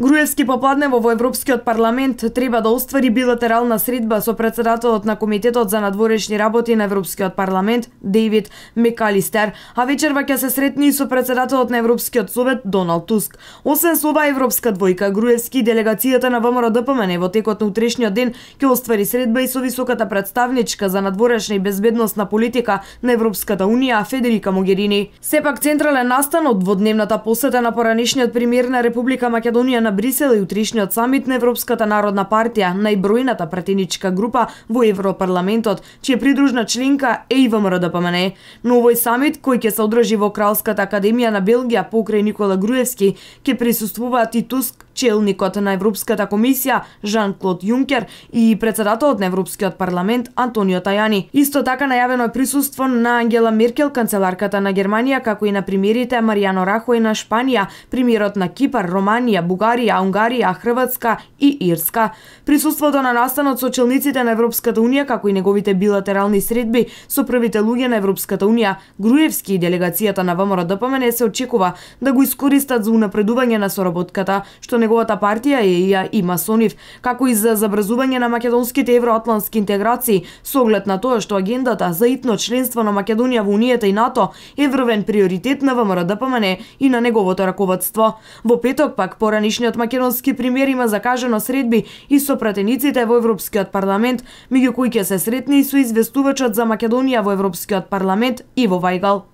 Груевски попладнево во Европскиот парламент треба да оствари билатерална средба со председателот на Комитетот за надворешни работи на Европскиот парламент Дейвид Мекалистер, а вечерва ќе се сретни со председателот на Европскиот совет Доналд Туск. Освен со оваа европска двојка, Груевски и делегацијата на ВМРО ДПМН во текот на утрешниот ден ќе оствари средба и со високата представничка за надворешна и безбедносна политика на Европската унија Федерика Могерини. Сепак централен настанот во дневната посета на поранешниот премиер на Република Македонија на Брисел и утрешниот самит на Европската народна партија, најбројната пратеничка група во Европарламентот, чија придружна членка е и ВМРО ДПМН. Но овој самит, кој ќе се одржи во Кралската академија на Белгија покрај Никола Груевски, ќе присуствуваат и Туск, Челникот на Европската комисија Жан-Клод Јункер и председателот на Европскиот парламент Антонио Тајани. Исто така најавено е присуство на Ангела Меркел, канцеларката на Германија, како и на примерите Маријано Рахој на Шпанија, примерот на Кипар, Романија, Бугарија, Унгарија, Хрватска и Ирска. Присуството на настанот со челниците на Европската унија, како и неговите билатерални средби со првите луѓе на Европската унија, Груевски и делегацијата на ВМРО дпмне се очекува да го искористат за унапредување на соработката, што неговата партија и ја има со нив, како и за забрзување на македонските евроатлантски интеграции, со оглед на тоа што агендата за итно членство на Македонија во Унијата и НАТО е врвен приоритет на ВМРО-ДПМН и на неговото раководство. Во петок пак поранишниот македонски премиер има закажано средби и со пратениците во Европскиот парламент, меѓу кои ќе се сретне и со известувачот за Македонија во Европскиот парламент Иво Вајгал.